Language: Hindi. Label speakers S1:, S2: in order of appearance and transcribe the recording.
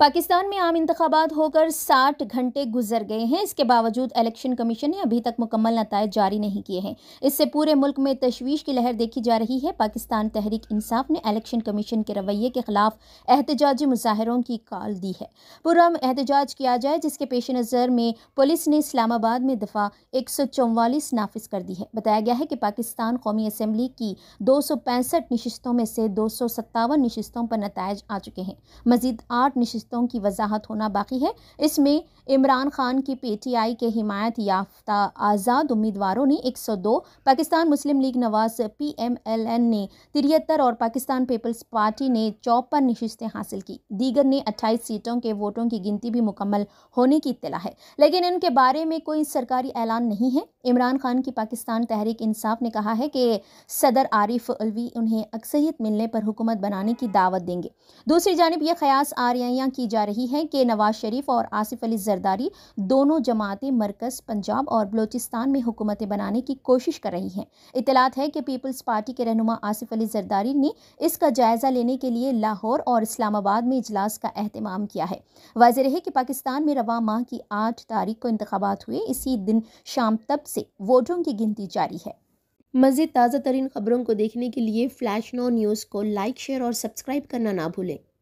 S1: पाकिस्तान में आम इंतबात होकर 60 घंटे गुजर गए हैं इसके बावजूद इलेक्शन कमीशन ने अभी तक मुकम्मल नतज जारी नहीं किए हैं इससे पूरे मुल्क में तशवीश की लहर देखी जा रही है पाकिस्तान तहरीक इंसाफ ने इलेक्शन कमीशन के रवैये के खिलाफ एहतजाजी मुजाहरों की कॉल दी है पुरम एहतजाज किया जाए जिसके पेश नज़र में पुलिस ने इस्लामाबाद में दफ़ा एक सौ चौवालीस नाफिज कर दी है बताया गया है कि पाकिस्तान कौमी असम्बली की दो सौ पैंसठ नशस्तों में से दो सौ सत्तावन नशस्तों पर नतज आ चुके हैं मजीद आठ नशस्त फहरिस्तों की वजाहत होना बाकी है इसमें इमरान खान की पीटीआई के हिमायत याफ्ता आज़ाद उम्मीदवारों ने 102, पाकिस्तान मुस्लिम लीग नवाज पीएमएलएन ने तिरहत्तर और पाकिस्तान पीपल्स पार्टी ने चौपन नशस्तें हासिल की दीगर ने 28 सीटों के वोटों की गिनती भी मुकम्मल होने की इतला है लेकिन इनके बारे में कोई सरकारी ऐलान नहीं है इमरान खान की पाकिस्तान तहरीक इंसाफ ने कहा है कि सदर आरिफ अलवी उन्हें अक्सरियत मिलने पर हुकूमत बनाने की दावत देंगे दूसरी जानब यह खयास आर्या की जा रही है कि नवाज शरीफ और आसिफ अली जरदारी दोनों जमातें मरकज़ पंजाब और बलोचिस्तान में हुकूमतें बनाने की कोशिश कर रही हैं इतलात है कि पीपल्स पार्टी के रहनुमा आसिफ अली जरदारी ने इसका जायज़ा लेने के लिए लाहौर और इस्लामाबाद में इजलास का अहतमाम किया है वाज रहे कि पाकिस्तान में रवा माह की आठ तारीख को इंतबात हुए इसी दिन शाम तब से वोटों की गिनती जारी है मज़ीद ताज़ा तरीन खबरों को देखने के लिए फ्लैश नो न्यूज़ को लाइक शेयर और सब्सक्राइब करना ना भूलें